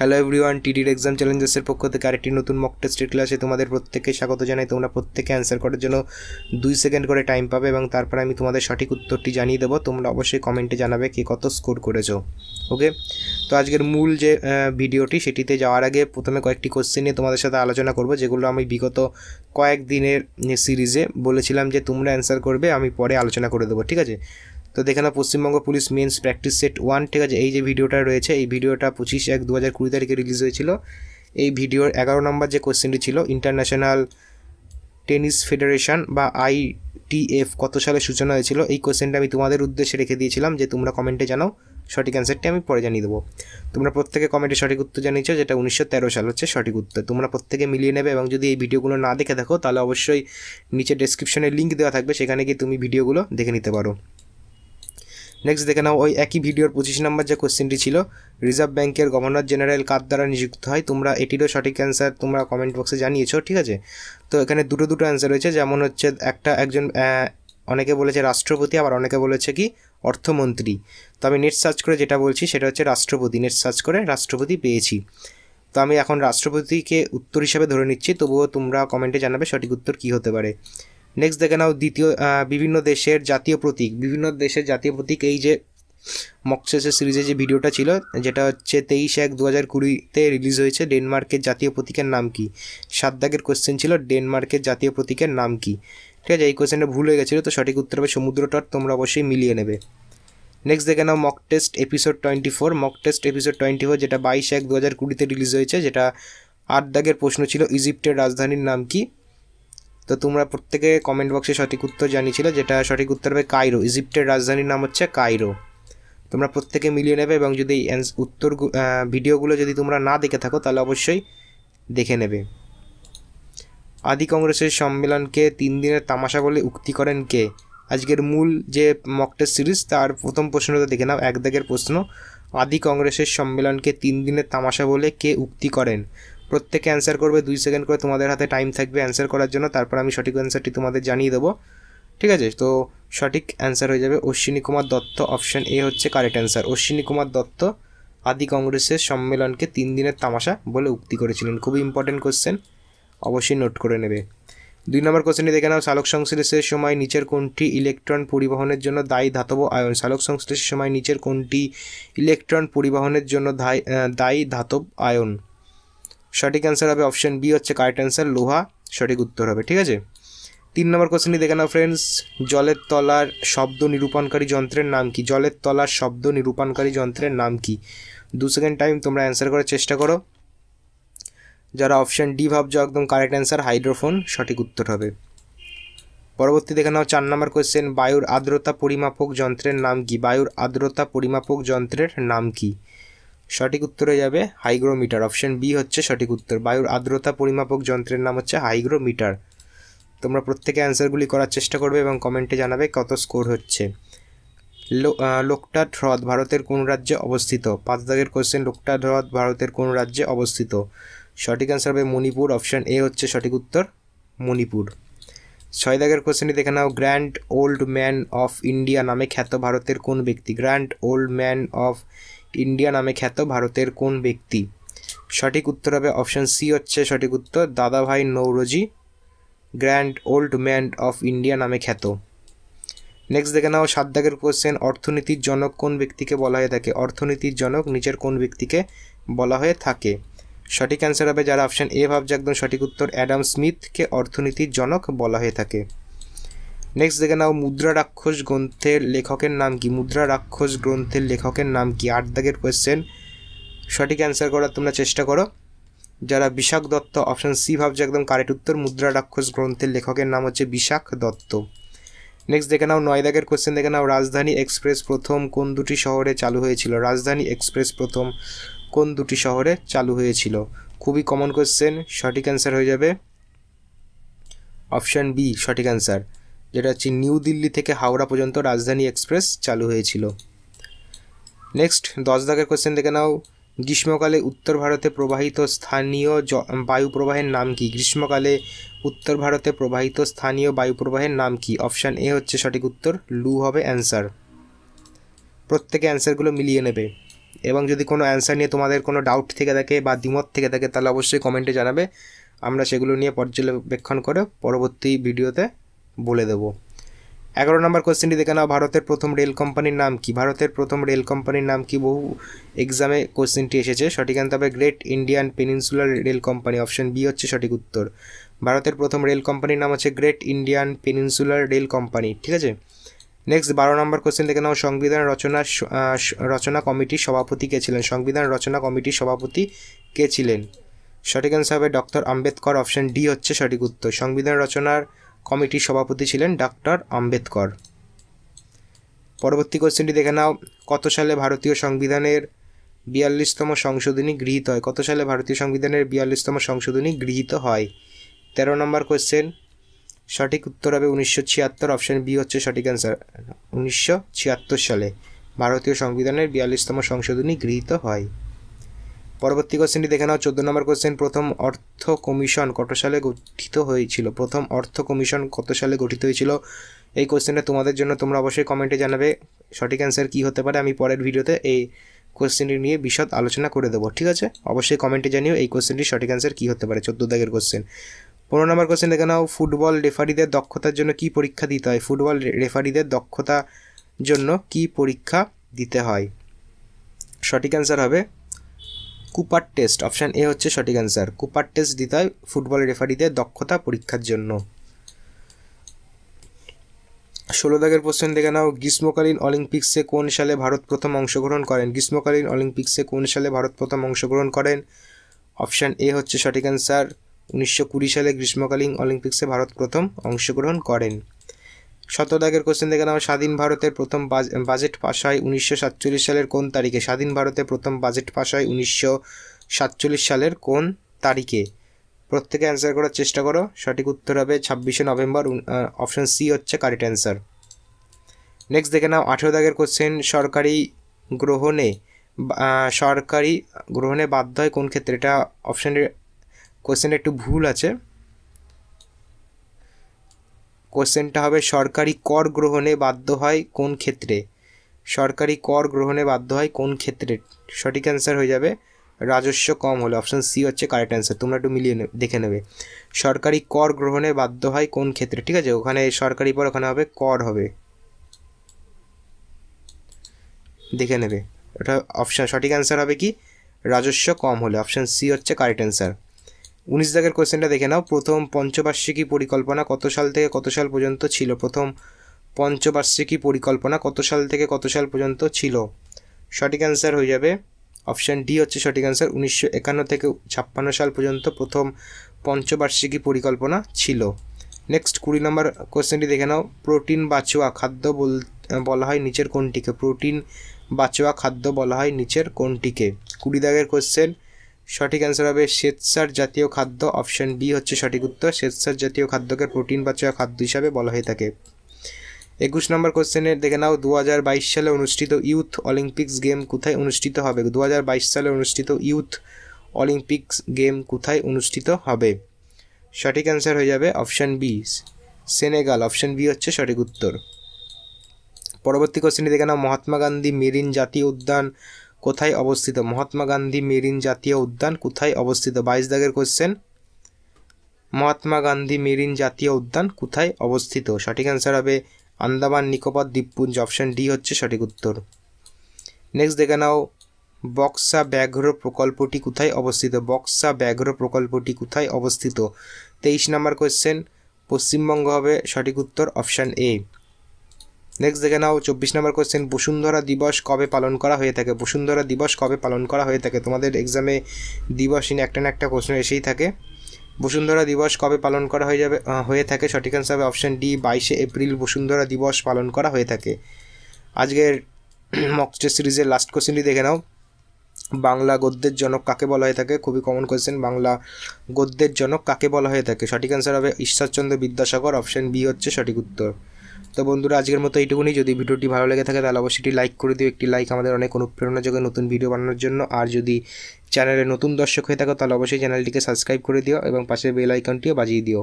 hello everyone টিডির exam চ্যালেঞ্জেসের পক্ষ থেকে আরেকটি নতুন মক টেস্টের ক্লাসে তোমাদের প্রত্যেককে স্বাগত জানাই তোমরা প্রত্যেকে অ্যান্সার করার জন্য দুই সেকেন্ড করে টাইম পাবে এবং তারপর আমি তোমাদের সঠিক উত্তরটি জানিয়ে দেবো তোমরা অবশ্যই কমেন্টে জানাবে কে কত স্কোর করেছো ওকে তো আজকের মূল যে ভিডিওটি সেটিতে যাওয়ার আগে প্রথমে কয়েকটি কোশ্চেন নিয়ে তোমাদের সাথে আলোচনা করব যেগুলো আমি বিগত কয়েক দিনের সিরিজে বলেছিলাম যে তোমরা অ্যান্সার করবে আমি পরে আলোচনা করে দেবো ঠিক আছে তো দেখে নাও Paschimbanga police mains practice set one ঠিক আছে এই যে ভিডিওটা রয়েছে এই ভিডিওটা পঁচিশ এক দু হাজার কুড়ি তারিখে রিলিজ হয়েছিল এই ভিডিওর এগারো নম্বর যে কোয়েশ্চেনটি ছিল ইন্টারন্যাশনাল টেনিস ফেডারেশন বা আই এফ কত সালে সূচনা হয়েছিল এই কোয়েশ্চেনটা আমি তোমাদের উদ্দেশ্যে রেখে দিয়েছিলাম যে তোমরা কমেন্টে জানাও সঠিক অ্যান্সারটি আমি পরে জানিয়ে দেবো তোমরা প্রত্যেকে কমেন্টে সঠিক উত্তর জানিয়েছো যেটা উনিশশো তেরো সাল হচ্ছে সঠিক উত্তর তোমরা প্রত্যেকে মিলিয়ে নেবে এবং যদি এই ভিডিওগুলো না দেখে থাকো তাহলে অবশ্যই নিচে ডেসক্রিপশনে লিঙ্ক দেওয়া থাকবে সেখানে গিয়ে তুমি ভিডিওগুলো দেখে নিতে পারো নেক্সট দেখে নাও ওই একই ভিডিওর পঁচিশ নম্বর যে কোয়েশ্চেনটি ছিল রিজার্ভ ব্যাংকের গভর্নর জেনারেল কার দ্বারা নিযুক্ত হয় তোমরা এটিরও সঠিক অ্যান্সার তোমরা কমেন্ট বক্সে জানিয়েছো ঠিক আছে তো এখানে দুটো দুটো অ্যান্সার রয়েছে যেমন হচ্ছে একটা একজন অনেকে বলেছে রাষ্ট্রপতি আবার অনেকে বলেছে কি অর্থমন্ত্রী তো আমি নেট সার্চ করে যেটা বলছি সেটা হচ্ছে রাষ্ট্রপতি নেট সার্চ করে রাষ্ট্রপতি পেয়েছি তো আমি এখন রাষ্ট্রপতিকে উত্তর হিসাবে ধরে নিচ্ছি তবুও তোমরা কমেন্টে জানাবে সঠিক উত্তর কী হতে পারে নেক্সট দেখে নাও দ্বিতীয় বিভিন্ন দেশের জাতীয় প্রতীক বিভিন্ন দেশের জাতীয় প্রতীক এই যে মকসেসের সিরিজে যে ভিডিওটা ছিল যেটা হচ্ছে তেইশ এক দু হাজার কুড়িতে রিলিজ হয়েছে ডেনমার্কের জাতীয় প্রতীকের নাম কি সাত দাগের কোশ্চেন ছিল ডেনমার্কের জাতীয় প্রতীকের নাম কি ঠিক আছে এই কোশ্চেনটা ভুল হয়ে গেছিলো তো সঠিক উত্তর হবে সমুদ্রতট তোমরা অবশ্যই মিলিয়ে নেবে নেক্সট দেখে নাও mock test episode twenty four mock test episode twenty four যেটা বাইশ এক দু হাজার কুড়িতে রিলিজ হয়েছে যেটা আট দাগের প্রশ্ন ছিল ইজিপ্টের রাজধানীর নাম কি তো তোমরা প্রত্যেকে কমেন্ট বক্সে সঠিক উত্তর জানিয়েছিল যেটা সঠিক উত্তর হবে কাইরো ইজিপ্টের রাজধানীর নাম হচ্ছে কাইরো তোমরা প্রত্যেকে মিলিয়ে নেবে এবং যদি উত্তর ভিডিওগুলো যদি তোমরা না দেখে থাকো তাহলে অবশ্যই দেখে নেবে আদি কংগ্রেসের সম্মেলনকে তিন দিনের তামাশা বলে উক্তি করেন কে আজকের মূল যে মকটেস্ট সিরিজ তার প্রথম প্রশ্নটা দেখে নাও এক দাগের প্রশ্ন আদি কংগ্রেসের সম্মেলনকে তিন দিনের তামাশা বলে কে উক্তি করেন প্রত্যেকে অ্যান্সার করবে দুই সেকেন্ড করে তোমাদের হাতে টাইম থাকবে অ্যান্সার করার জন্য তারপর আমি সঠিক অ্যান্সারটি তোমাদের জানিয়ে দেবো ঠিক আছে তো সঠিক অ্যান্সার হয়ে যাবে অশ্বিনী কুমার দত্ত অপশন এ হচ্ছে কারেক্ট অ্যান্সার অশ্বিনী কুমার দত্ত আদি কংগ্রেসের সম্মেলনকে তিন দিনের তামাশা বলে উক্তি করেছিলেন খুবই ইম্পর্টেন্ট কোশ্চেন অবশ্যই নোট করে নেবে দুই নম্বর কোশ্চেনটি দেখে নাও সালোক সংশ্লেষের সময় নিচের কোনটি ইলেকট্রন পরিবহনের জন্য দায়ী ধাতব আয়ন সালোক সংশ্লেষের সময় নিচের কোনটি ইলেকট্রন পরিবহনের জন্য দায়ী ধাতব আয়ন সঠিক অ্যান্সার হবে অপশন বি হচ্ছে কারেক্ট অ্যান্সার লোহা সঠিক উত্তর হবে ঠিক আছে তিন নম্বর কোশ্চেনটি দেখে নাও ফ্রেন্ডস জলের তলার শব্দ নিরূপণকারী যন্ত্রের নাম কি জলের তলার শব্দ নিরূপণকারী যন্ত্রের নাম কি দু সেকেন্ড টাইম তোমরা অ্যান্সার করার চেষ্টা করো যারা অপশান ডি ভাবছ একদম কারেক্ট অ্যান্সার হাইড্রোফোন সঠিক উত্তর হবে পরবর্তী দেখে নাও চার নম্বর কোয়েশ্চেন বায়ুর আর্দ্রতা পরিমাপক যন্ত্রের নাম কি বায়ুর আর্দ্রতা পরিমাপক যন্ত্রের নাম কি সঠিক উত্তরে যাবে হাইগ্রোমিটার অপশন বি হচ্ছে সঠিক উত্তর বায়ুর আর্দ্রতা পরিমাপক যন্ত্রের নাম হচ্ছে হাইগ্রোমিটার তোমরা প্রত্যেকে অ্যান্সারগুলি করার চেষ্টা করবে এবং কমেন্টে জানাবে কত স্কোর হচ্ছে লোকটা হ্রদ ভারতের কোন রাজ্যে অবস্থিত পাঁচ দাগের কোশ্চেন লোকটা হ্রদ ভারতের কোন রাজ্যে অবস্থিত সঠিক অ্যান্সার হবে মণিপুর অপশান এ হচ্ছে সঠিক উত্তর মণিপুর ছয় দাগের কোশ্চেনটি দেখে নাও grand old man of India নামে খ্যাত ভারতের কোন ব্যক্তি grand old man of India নামে খ্যাত ভারতের কোন ব্যক্তি সঠিক উত্তর হবে অপশান সি হচ্ছে সঠিক উত্তর Dadabhai Naoroji grand old man of India নামে খ্যাত নেক্সট দেখে নাও সাত দাগের কোশ্চেন অর্থনীতির জনক কোন ব্যক্তিকে বলা হয়ে থাকে অর্থনীতির জনক নিচের কোন ব্যক্তিকে বলা হয়ে থাকে সঠিক অ্যান্সার হবে যারা অপশান এ ভাবছে একদম সঠিক উত্তর অ্যাডাম স্মিথকে অর্থনীতির জনক বলা হয়ে থাকে নেক্সট দেখে নাও মুদ্রা রাক্ষস গ্রন্থের লেখকের নাম কি মুদ্রা রাক্ষস গ্রন্থের লেখকের নাম কি আট দাগের কোয়েশ্চেন সঠিক অ্যান্সার করার তোমরা চেষ্টা করো যারা বিশাখ দত্ত অপশান সি ভাবছে একদম কারেক্ট উত্তর মুদ্রা রাক্ষস গ্রন্থের লেখকের নাম হচ্ছে বিশাখ দত্ত নেক্সট দেখে নাও নয় দাগের কোয়েশ্চেন দেখে নাও রাজধানী এক্সপ্রেস প্রথম কোন দুটি শহরে চালু হয়েছিল রাজধানী এক্সপ্রেস প্রথম কোন দুটি শহরে চালু হয়েছিল খুবই কমন কোয়েশ্চেন সঠিক অ্যান্সার হয়ে যাবে অপশান বি সঠিক অ্যান্সার যেটা হচ্ছে নিউ দিল্লি থেকে হাওড়া পর্যন্ত রাজধানী এক্সপ্রেস চালু হয়েছিল নেক্সট দশ দাগের কোয়েশ্চেন দেখে নাও গ্রীষ্মকালে উত্তর ভারতে প্রবাহিত স্থানীয় বায়ু প্রবাহের নাম কি গ্রীষ্মকালে উত্তর ভারতে প্রবাহিত স্থানীয় বায়ু প্রবাহের নাম কি অপশান এ হচ্ছে সঠিক উত্তর লু হবে অ্যান্সার প্রত্যেকে অ্যান্সারগুলো মিলিয়ে নেবে এবং যদি কোনো অ্যান্সার নিয়ে তোমাদের কোনো ডাউট থেকে থাকে বা দ্বিমত থেকে থাকে তাহলে অবশ্যই কমেন্টে জানাবে আমরা সেগুলো নিয়ে পর্যবেক্ষণ করে পরবর্তী ভিডিওতে বলে দেব এগারো নম্বর কোশ্চেনটি দেখে নাও ভারতের প্রথম রেল কোম্পানির নাম কি ভারতের প্রথম রেল কোম্পানির নাম কি বহু এক্সামে কোশ্চেনটি এসেছে সঠিক আনতে হবে great Indian peninsular rail company option B হচ্ছে সঠিক উত্তর ভারতের প্রথম রেল কোম্পানির নাম হচ্ছে great Indian peninsular rail company ঠিক আছে নেক্সট বারো নম্বর কোশ্চেন দেখে নাও সংবিধান রচনা রচনা কমিটির সভাপতি কে ছিলেন সংবিধান রচনা কমিটির সভাপতি কে ছিলেন সঠিক অ্যান্সার হবে ডক্টর আম্বেদকর অপশন ডি হচ্ছে সঠিক উত্তর সংবিধান রচনার কমিটির সভাপতি ছিলেন ডাক্তার আম্বেদকর পরবর্তী কোশ্চেনটি দেখে নাও কত সালে ভারতীয় সংবিধানের বিয়াল্লিশতম সংশোধনী গৃহীত হয় কত সালে ভারতীয় সংবিধানের বিয়াল্লিশতম সংশোধনী গৃহীত হয় তেরো নম্বর কোশ্চেন সঠিক উত্তর হবে উনিশশো ছিয়াত্তর অপশান বি হচ্ছে সঠিক অ্যান্সার উনিশশো ছিয়াত্তর সালে ভারতীয় সংবিধানের বিয়াল্লিশতম সংশোধনী গৃহীত হয় পরবর্তী কোশ্চেনটি দেখে নাও চোদ্দ নম্বর কোশ্চেন প্রথম অর্থ কমিশন কত সালে গঠিত হয়েছিল প্রথম অর্থ কমিশন কত সালে গঠিত হয়েছিল এই কোশ্চেনটা তোমাদের জন্য তোমরা অবশ্যই কমেন্টে জানাবে সঠিক অ্যান্সার কী হতে পারে আমি পরের ভিডিওতে এই কোশ্চেনটি নিয়ে বিশদ আলোচনা করে দেবো ঠিক আছে অবশ্যই কমেন্টে জানিও এই কোশ্চেনটি সঠিক অ্যান্সার কী হতে পারে চোদ্দো দাগের কোশ্চেন পনেরো নম্বর কোশ্চেন দেখে নাও ফুটবল রেফারিদের দক্ষতার জন্য কি পরীক্ষা দিতে হয় ফুটবল রেফারিদের দক্ষতা জন্য কি পরীক্ষা দিতে হয় সঠিক অ্যান্সার হবে কুপার টেস্ট অপশান এ হচ্ছে সঠিক অ্যান্সার কুপার টেস্ট দিতে হয় ফুটবল রেফারিদের দক্ষতা পরীক্ষার জন্য ষোলো দাগের প্রশ্ন দেখে নাও গ্রীষ্মকালীন অলিম্পিক্সে কোন সালে ভারত প্রথম অংশগ্রহণ করেন গ্রীষ্মকালীন অলিম্পিক্সে কোন সালে ভারত প্রথম অংশগ্রহণ করেন অপশান এ হচ্ছে সঠিক অ্যান্সার উনিশশো কুড়ি সালে গ্রীষ্মকালীন অলিম্পিক্সে ভারত প্রথম অংশগ্রহণ করেন শতদাগের দাগের কোশ্চেন দেখে নেওয়া স্বাধীন ভারতের প্রথম বাজেট পাশ হয় উনিশশো সাতচল্লিশ সালের কোন তারিখে স্বাধীন ভারতের প্রথম বাজেট পাশ হয় উনিশশো সাতচল্লিশ সালের কোন তারিখে প্রত্যেকে অ্যান্সার করার চেষ্টা করো সঠিক উত্তর হবে ছাব্বিশে নভেম্বর অপশন সি হচ্ছে কারেক্ট অ্যান্সার নেক্সট দেখে নাও আঠেরো দাগের কোশ্চেন সরকারি গ্রহণে সরকারি গ্রহণে বাধ্য হয় কোন ক্ষেত্রে এটা অপশানের কোশ্চেনে একটু ভুল আছে কোশ্চেনটা হবে সরকারি কর গ্রহণে বাধ্য হয় কোন ক্ষেত্রে সরকারি কর গ্রহণে বাধ্য হয় কোন ক্ষেত্রে সঠিক অ্যান্সার হয়ে যাবে রাজস্ব কম হলে অপশান সি হচ্ছে কারেক্ট অ্যান্সার তোমরা একটু মিলিয়ে দেখে নেবে সরকারি কর গ্রহণে বাধ্য হয় কোন ক্ষেত্রে ঠিক আছে ওখানে সরকারি পর ওখানে হবে কর হবে দেখে নেবে ওটা অপশান সঠিক অ্যান্সার হবে কি রাজস্ব কম হলে অপশান সি হচ্ছে কারেক্ট অ্যান্সার উনিশ দাগের কোয়েশ্চেনটা দেখে নাও প্রথম পঞ্চবার্ষিকী পরিকল্পনা কত সাল থেকে কত সাল পর্যন্ত ছিল প্রথম পঞ্চবার্ষিকী পরিকল্পনা কত সাল থেকে কত সাল পর্যন্ত ছিল সঠিক অ্যান্সার হয়ে যাবে অপশান ডি হচ্ছে সঠিক অ্যান্সার উনিশশো একান্ন থেকে ছাপ্পান্ন সাল পর্যন্ত প্রথম পঞ্চবার্ষিকী পরিকল্পনা ছিল নেক্সট কুড়ি নম্বর কোয়েশ্চেনটি দেখে নাও প্রোটিন বাঁচোয়া খাদ্য বল বলা হয় নিচের কোনটিকে প্রোটিন বাঁচোয়া খাদ্য বলা হয় নিচের কোনটিকে কুড়ি দাগের কোয়েশ্চেন সঠিক অ্যান্সার হবে শ্বেতসার জাতীয় খাদ্য অপশান বি হচ্ছে সঠিক উত্তর শ্বেতসার জাতীয় খাদ্যকে প্রোটিন বাচয়া খাদ্য হিসাবে বলা হয়ে থাকে একুশ নম্বর কোশ্চেনের দেখে নাও দু সালে অনুষ্ঠিত ইউথ অলিম্পিক্স গেম কোথায় অনুষ্ঠিত হবে দু সালে অনুষ্ঠিত ইউথ অলিম্পিক্স গেম কোথায় অনুষ্ঠিত হবে সঠিক অ্যান্সার হয়ে যাবে option B Senegal option B হচ্ছে সঠিক উত্তর পরবর্তী কোশ্চেনটি দেখে নাও মহাত্মা গান্ধী মেরিন জাতীয় উদ্যান কোথায় অবস্থিত মহাত্মা গান্ধী মেরিন জাতীয় উদ্যান কোথায় অবস্থিত বাইশ দাগের কোশ্চেন মহাত্মা গান্ধী মেরিন জাতীয় উদ্যান কোথায় অবস্থিত সঠিক অ্যান্সার হবে আন্দামান নিকোবর দ্বীপপুঞ্জ অপশান ডি হচ্ছে সঠিক উত্তর নেক্সট দেখে নাও বক্সা ব্যাঘ্র প্রকল্পটি কোথায় অবস্থিত বক্সা ব্যাঘ্র প্রকল্পটি কোথায় অবস্থিত তেইশ নম্বর কোয়েশ্চেন পশ্চিমবঙ্গ হবে সঠিক উত্তর অপশান এ নেক্সট দেখে নাও চব্বিশ নম্বর কোয়েশ্চেন বসুন্ধরা দিবস কবে পালন করা হয়ে থাকে বসুন্ধরা দিবস কবে পালন করা হয়ে থাকে তোমাদের এক্সামে দিবস ইন একটা না একটা প্রশ্ন এসেই থাকে বসুন্ধরা দিবস কবে পালন করা হয়ে যাবে হয়ে থাকে সঠিক অ্যান্সার হবে অপশান ডি বাইশে এপ্রিল বসুন্ধরা দিবস পালন করা হয়ে থাকে আজকের মক টেস্ট সিরিজের লাস্ট কোশ্চেনটি দেখে নাও বাংলা গদ্যের জনক কাকে বলা হয়ে থাকে খুবই কমন কোয়েশ্চেন বাংলা গদ্যের জনক কাকে বলা হয়ে থাকে সঠিক অ্যান্সার হবে ঈশ্বরচন্দ্র বিদ্যাসাগর অপশান বি হচ্ছে সঠিক উত্তর তো বন্ধুরা আজকের মতো এইটুকুনি যদি ভিডিওটি ভালো লেগে থাকে তাহলে অবশ্যই লাইক করে দিও একটি লাইক আমাদের অনেক অনুপ্রেরণা যোগে নতুন ভিডিও বানানোর জন্য আর যদি চ্যানেলে নতুন দর্শক হয়ে থাকো তাহলে অবশ্যই চ্যানেলটিকে সাবস্ক্রাইব করে দিও এবং পাশের বেল আইকনটিও বাজিয়ে দিও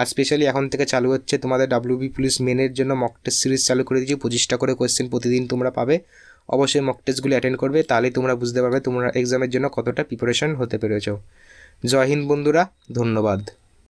আর স্পেশালি এখন থেকে চালু হচ্ছে তোমাদের ডাব্লিউবি পুলিশ মেনের জন্য মক টেস্ট সিরিজ চালু করে দিয়েছি পঁচিশটা করে কোয়েশ্চেন প্রতিদিন তোমরা পাবে অবশ্যই মক টেস্টগুলি অ্যাটেন্ড করবে তাহলেই তোমরা বুঝতে পারবে তোমরা এক্সামের জন্য কতটা প্রিপারেশন হতে পেরেছ জয় হিন্দ বন্ধুরা ধন্যবাদ